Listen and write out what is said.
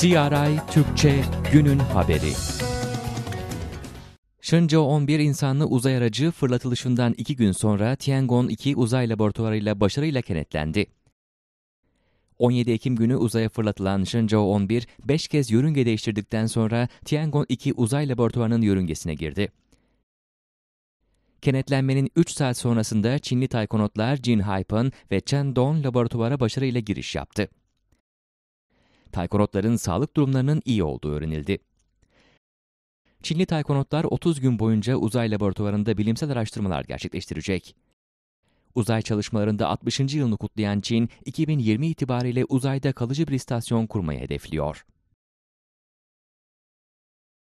CRI Türkçe Günün Haberi Shenzhou 11 insanlı uzay aracı fırlatılışından iki gün sonra Tiangong-2 uzay laboratuvarıyla başarıyla kenetlendi. 17 Ekim günü uzaya fırlatılan Shenzhou 11, 5 kez yörünge değiştirdikten sonra Tiangong-2 uzay laboratuvarının yörüngesine girdi. Kenetlenmenin 3 saat sonrasında Çinli taykonotlar Jin Haipan ve Chen Dong laboratuvara başarıyla giriş yaptı taykonotların sağlık durumlarının iyi olduğu öğrenildi. Çinli taykonotlar 30 gün boyunca uzay laboratuvarında bilimsel araştırmalar gerçekleştirecek. Uzay çalışmalarında 60. yılını kutlayan Çin, 2020 itibariyle uzayda kalıcı bir istasyon kurmayı hedefliyor.